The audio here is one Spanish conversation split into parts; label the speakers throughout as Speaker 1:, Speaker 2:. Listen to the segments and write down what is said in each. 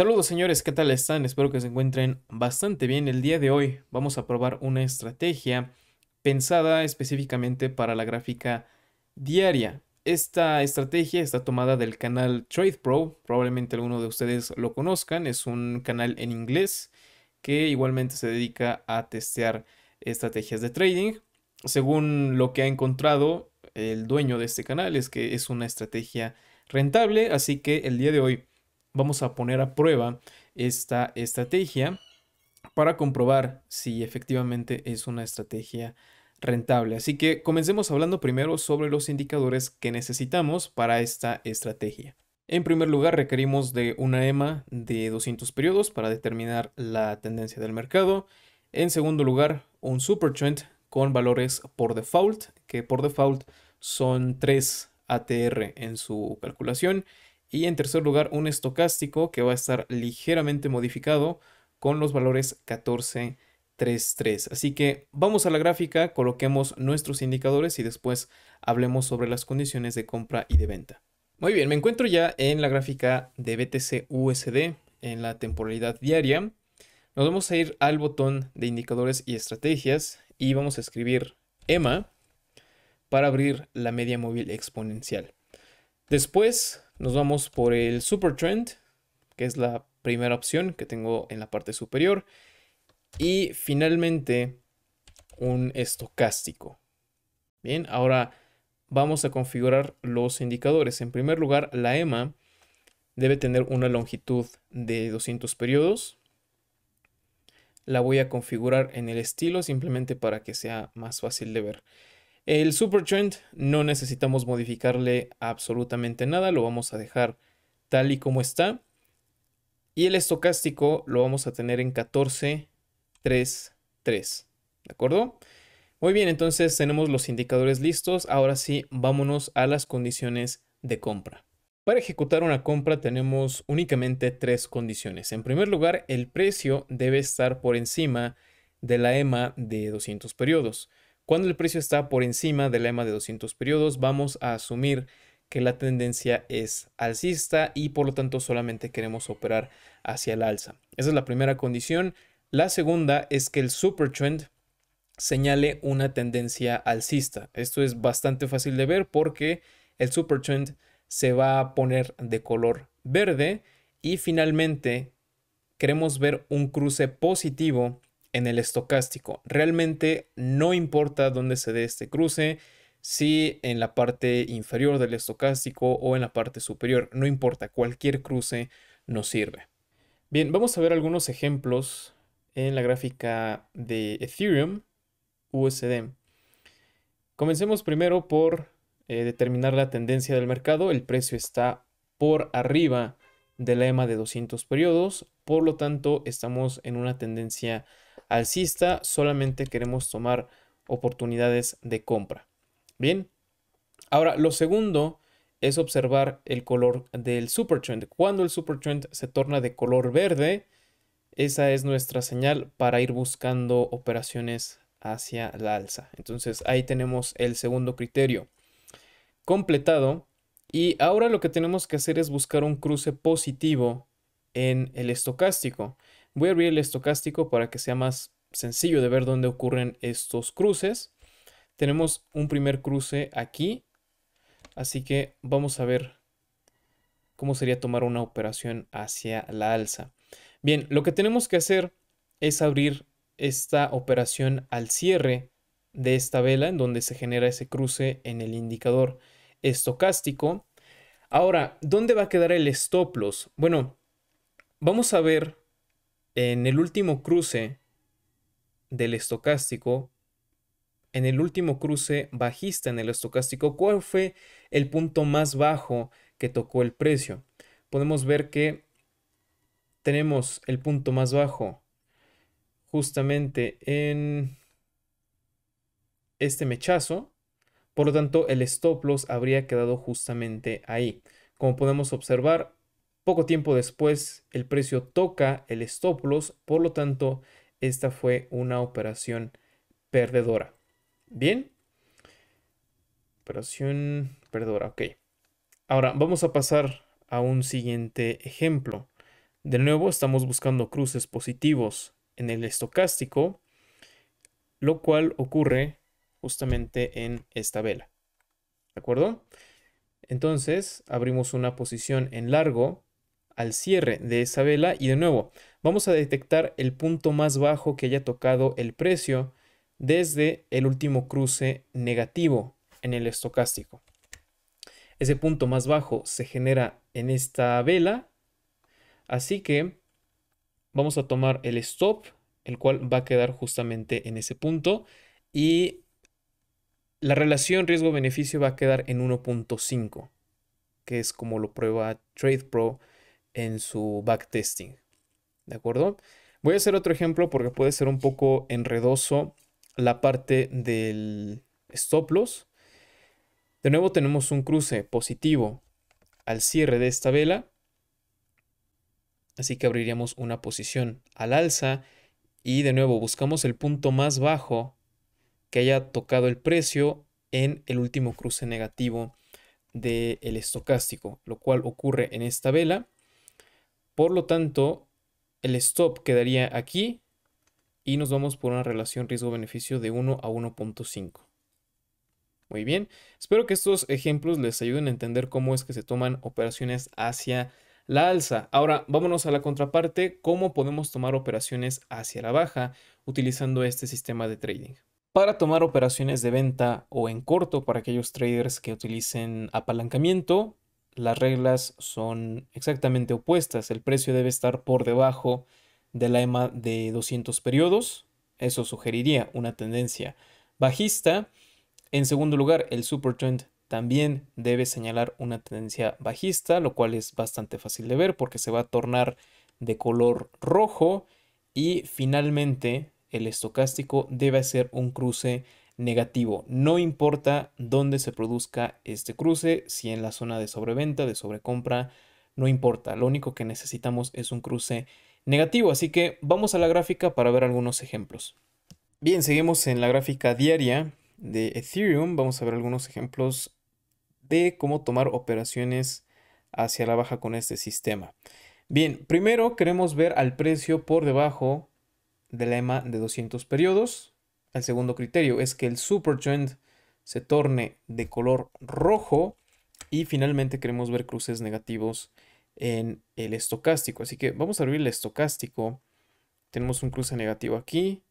Speaker 1: Saludos señores, ¿qué tal están? Espero que se encuentren bastante bien. El día de hoy vamos a probar una estrategia pensada específicamente para la gráfica diaria. Esta estrategia está tomada del canal TradePro, probablemente alguno de ustedes lo conozcan, es un canal en inglés que igualmente se dedica a testear estrategias de trading. Según lo que ha encontrado el dueño de este canal es que es una estrategia rentable, así que el día de hoy vamos a poner a prueba esta estrategia para comprobar si efectivamente es una estrategia rentable. Así que comencemos hablando primero sobre los indicadores que necesitamos para esta estrategia. En primer lugar, requerimos de una EMA de 200 periodos para determinar la tendencia del mercado. En segundo lugar, un Super Trend con valores por default, que por default son 3 ATR en su calculación. Y en tercer lugar, un estocástico que va a estar ligeramente modificado con los valores 1433. Así que vamos a la gráfica, coloquemos nuestros indicadores y después hablemos sobre las condiciones de compra y de venta. Muy bien, me encuentro ya en la gráfica de BTC USD en la temporalidad diaria. Nos vamos a ir al botón de indicadores y estrategias y vamos a escribir EMA para abrir la media móvil exponencial. Después nos vamos por el Super Trend, que es la primera opción que tengo en la parte superior. Y finalmente un estocástico. Bien, ahora vamos a configurar los indicadores. En primer lugar, la EMA debe tener una longitud de 200 periodos. La voy a configurar en el estilo simplemente para que sea más fácil de ver. El super trend no necesitamos modificarle absolutamente nada, lo vamos a dejar tal y como está. Y el estocástico lo vamos a tener en 14, 3, 3. ¿De acuerdo? Muy bien, entonces tenemos los indicadores listos. Ahora sí, vámonos a las condiciones de compra. Para ejecutar una compra tenemos únicamente tres condiciones. En primer lugar, el precio debe estar por encima de la EMA de 200 periodos. Cuando el precio está por encima del EMA de 200 periodos, vamos a asumir que la tendencia es alcista y por lo tanto solamente queremos operar hacia el alza. Esa es la primera condición. La segunda es que el supertrend señale una tendencia alcista. Esto es bastante fácil de ver porque el supertrend se va a poner de color verde y finalmente queremos ver un cruce positivo en el estocástico. Realmente no importa dónde se dé este cruce, si en la parte inferior del estocástico o en la parte superior, no importa, cualquier cruce nos sirve. Bien, vamos a ver algunos ejemplos en la gráfica de Ethereum USD. Comencemos primero por eh, determinar la tendencia del mercado. El precio está por arriba de la EMA de 200 periodos, por lo tanto estamos en una tendencia alcista, solamente queremos tomar oportunidades de compra. Bien, ahora lo segundo es observar el color del supertrend. Cuando el supertrend se torna de color verde, esa es nuestra señal para ir buscando operaciones hacia la alza. Entonces ahí tenemos el segundo criterio completado. Y ahora lo que tenemos que hacer es buscar un cruce positivo en el estocástico. Voy a abrir el estocástico para que sea más sencillo de ver dónde ocurren estos cruces. Tenemos un primer cruce aquí, así que vamos a ver cómo sería tomar una operación hacia la alza. Bien, lo que tenemos que hacer es abrir esta operación al cierre de esta vela en donde se genera ese cruce en el indicador estocástico. Ahora, ¿dónde va a quedar el stop loss? Bueno, vamos a ver en el último cruce del estocástico, en el último cruce bajista en el estocástico, ¿cuál fue el punto más bajo que tocó el precio? Podemos ver que tenemos el punto más bajo justamente en este mechazo. Por lo tanto, el stop loss habría quedado justamente ahí. Como podemos observar, poco tiempo después, el precio toca el stop loss, por lo tanto, esta fue una operación perdedora. Bien. Operación perdedora, ok. Ahora vamos a pasar a un siguiente ejemplo. De nuevo, estamos buscando cruces positivos en el estocástico, lo cual ocurre justamente en esta vela. ¿De acuerdo? Entonces, abrimos una posición en largo al cierre de esa vela y de nuevo vamos a detectar el punto más bajo que haya tocado el precio desde el último cruce negativo en el estocástico. Ese punto más bajo se genera en esta vela, así que vamos a tomar el stop, el cual va a quedar justamente en ese punto y la relación riesgo-beneficio va a quedar en 1.5, que es como lo prueba TradePro en su backtesting. ¿De acuerdo? Voy a hacer otro ejemplo porque puede ser un poco enredoso la parte del stop loss. De nuevo tenemos un cruce positivo al cierre de esta vela. Así que abriríamos una posición al alza y de nuevo buscamos el punto más bajo que haya tocado el precio en el último cruce negativo del estocástico, lo cual ocurre en esta vela. Por lo tanto, el stop quedaría aquí y nos vamos por una relación riesgo-beneficio de 1 a 1.5. Muy bien, espero que estos ejemplos les ayuden a entender cómo es que se toman operaciones hacia la alza. Ahora vámonos a la contraparte, cómo podemos tomar operaciones hacia la baja utilizando este sistema de trading. Para tomar operaciones de venta o en corto para aquellos traders que utilicen apalancamiento, las reglas son exactamente opuestas. El precio debe estar por debajo de la EMA de 200 periodos. Eso sugeriría una tendencia bajista. En segundo lugar, el supertrend también debe señalar una tendencia bajista, lo cual es bastante fácil de ver porque se va a tornar de color rojo. Y finalmente, el estocástico debe hacer un cruce negativo. No importa dónde se produzca este cruce, si en la zona de sobreventa, de sobrecompra, no importa. Lo único que necesitamos es un cruce negativo. Así que vamos a la gráfica para ver algunos ejemplos. Bien, seguimos en la gráfica diaria de Ethereum. Vamos a ver algunos ejemplos de cómo tomar operaciones hacia la baja con este sistema. Bien, primero queremos ver al precio por debajo la EMA de 200 periodos. El segundo criterio es que el trend se torne de color rojo y finalmente queremos ver cruces negativos en el estocástico. Así que vamos a abrir el estocástico. Tenemos un cruce negativo aquí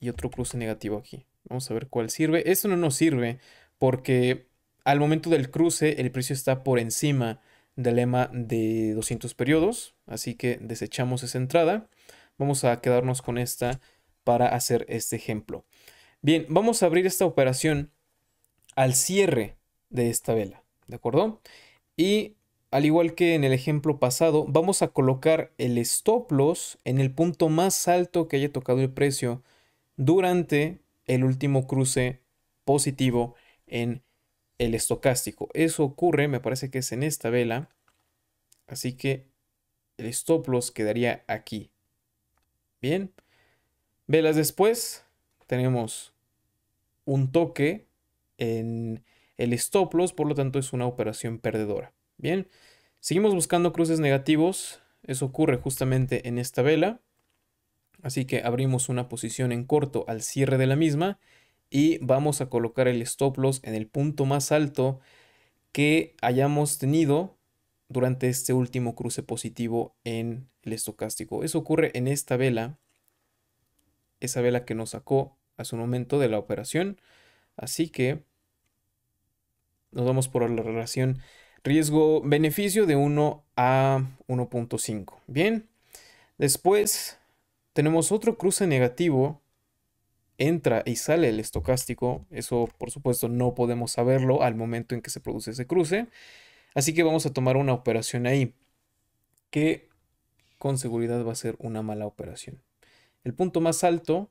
Speaker 1: y otro cruce negativo aquí. Vamos a ver cuál sirve. Esto no nos sirve porque al momento del cruce el precio está por encima del lema de 200 periodos. Así que desechamos esa entrada. Vamos a quedarnos con esta para hacer este ejemplo. Bien, vamos a abrir esta operación al cierre de esta vela, ¿de acuerdo? Y al igual que en el ejemplo pasado, vamos a colocar el stop loss en el punto más alto que haya tocado el precio durante el último cruce positivo en el estocástico. Eso ocurre, me parece que es en esta vela, así que el stop loss quedaría aquí. Bien, Velas después tenemos un toque en el stop loss, por lo tanto es una operación perdedora. Bien, seguimos buscando cruces negativos, eso ocurre justamente en esta vela, así que abrimos una posición en corto al cierre de la misma y vamos a colocar el stop loss en el punto más alto que hayamos tenido durante este último cruce positivo en el estocástico. Eso ocurre en esta vela esa vela que nos sacó hace un momento de la operación. Así que nos vamos por la relación riesgo-beneficio de 1 a 1.5. Bien, después tenemos otro cruce negativo. Entra y sale el estocástico. Eso, por supuesto, no podemos saberlo al momento en que se produce ese cruce. Así que vamos a tomar una operación ahí que con seguridad va a ser una mala operación. El punto más alto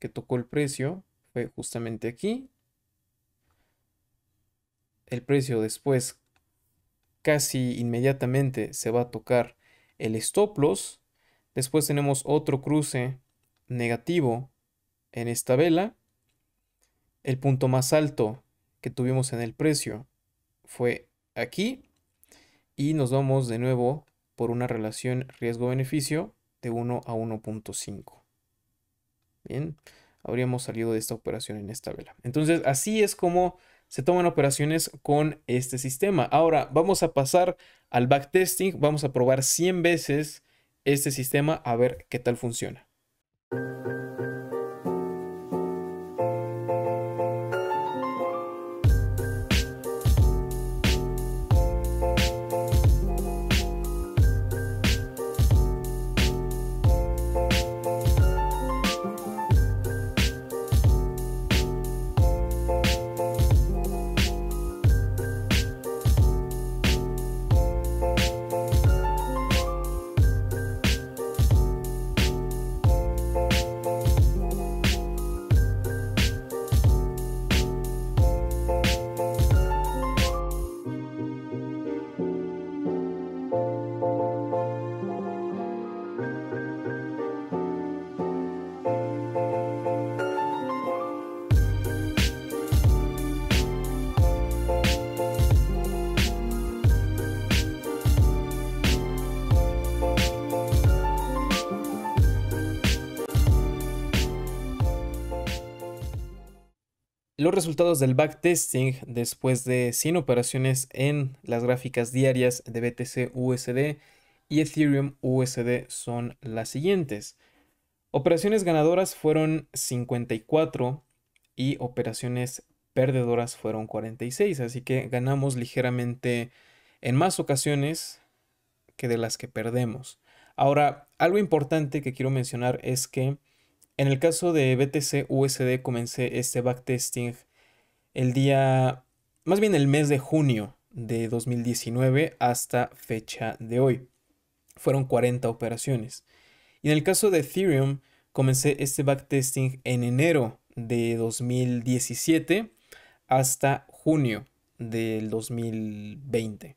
Speaker 1: que tocó el precio fue justamente aquí. El precio después casi inmediatamente se va a tocar el stop loss. Después tenemos otro cruce negativo en esta vela. El punto más alto que tuvimos en el precio fue aquí. Y nos vamos de nuevo por una relación riesgo-beneficio de 1 a 1.5. Bien, habríamos salido de esta operación en esta vela. Entonces, así es como se toman operaciones con este sistema. Ahora, vamos a pasar al backtesting. Vamos a probar 100 veces este sistema a ver qué tal funciona. Los resultados del backtesting después de 100 operaciones en las gráficas diarias de BTC USD y Ethereum USD son las siguientes. Operaciones ganadoras fueron 54 y operaciones perdedoras fueron 46, así que ganamos ligeramente en más ocasiones que de las que perdemos. Ahora, algo importante que quiero mencionar es que en el caso de BTC USD comencé este backtesting el día, más bien el mes de junio de 2019 hasta fecha de hoy. Fueron 40 operaciones. Y en el caso de Ethereum comencé este backtesting en enero de 2017 hasta junio del 2020.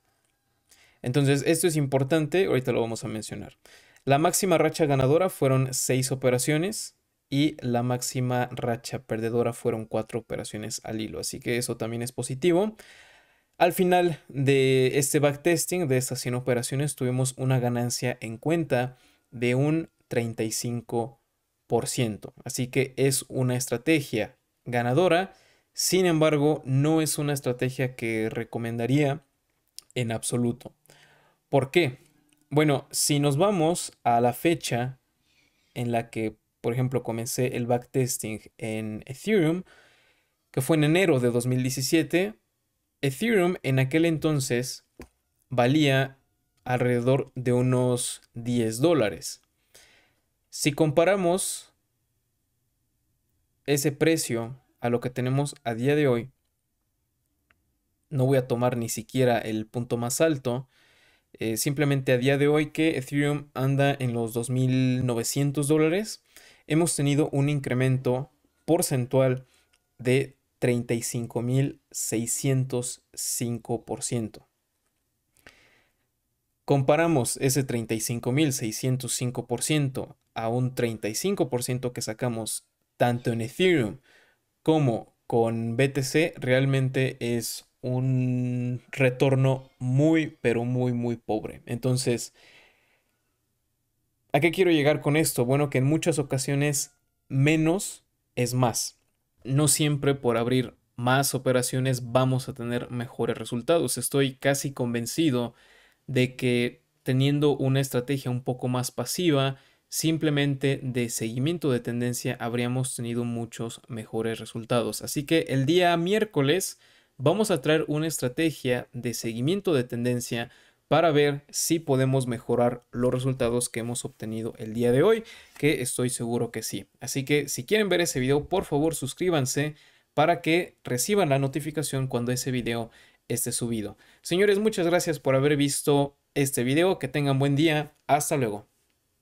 Speaker 1: Entonces, esto es importante, ahorita lo vamos a mencionar. La máxima racha ganadora fueron 6 operaciones, y la máxima racha perdedora fueron cuatro operaciones al hilo, así que eso también es positivo. Al final de este backtesting, de estas 100 operaciones, tuvimos una ganancia en cuenta de un 35%. Así que es una estrategia ganadora, sin embargo, no es una estrategia que recomendaría en absoluto. ¿Por qué? Bueno, si nos vamos a la fecha en la que por ejemplo, comencé el backtesting en Ethereum, que fue en enero de 2017. Ethereum en aquel entonces valía alrededor de unos 10 dólares. Si comparamos ese precio a lo que tenemos a día de hoy, no voy a tomar ni siquiera el punto más alto, eh, simplemente a día de hoy que Ethereum anda en los 2.900 dólares hemos tenido un incremento porcentual de 35.605%. Comparamos ese 35.605% a un 35% que sacamos tanto en Ethereum como con BTC, realmente es un retorno muy, pero muy, muy pobre. Entonces, ¿A qué quiero llegar con esto? Bueno, que en muchas ocasiones menos es más. No siempre por abrir más operaciones vamos a tener mejores resultados. Estoy casi convencido de que teniendo una estrategia un poco más pasiva, simplemente de seguimiento de tendencia, habríamos tenido muchos mejores resultados. Así que el día miércoles vamos a traer una estrategia de seguimiento de tendencia para ver si podemos mejorar los resultados que hemos obtenido el día de hoy, que estoy seguro que sí. Así que si quieren ver ese video, por favor suscríbanse para que reciban la notificación cuando ese video esté subido. Señores, muchas gracias por haber visto este video, que tengan buen día, hasta luego.